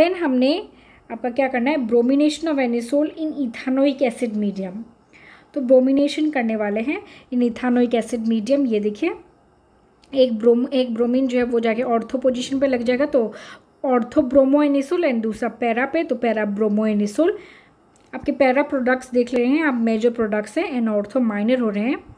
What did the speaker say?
then हमने आपका क्या करना है bromination of anisole in ethanoic acid medium तो ब्रोमिनेशन करने वाले हैं इन इथानोइक एसिड मीडियम ये देखिए एक ब्रोम एक ब्रोमीन जो है वो जाके ऑर्थो पोजिशन पर लग जाएगा तो ऑर्थो ब्रोमो एनिसोल एंड दूसरा पैरा पे तो पैरा ब्रोमो एनिसोल आपके पैरा प्रोडक्ट्स देख रहे हैं आप मेजर प्रोडक्ट्स हैं एंड ऑर्थो माइनर हो रहे हैं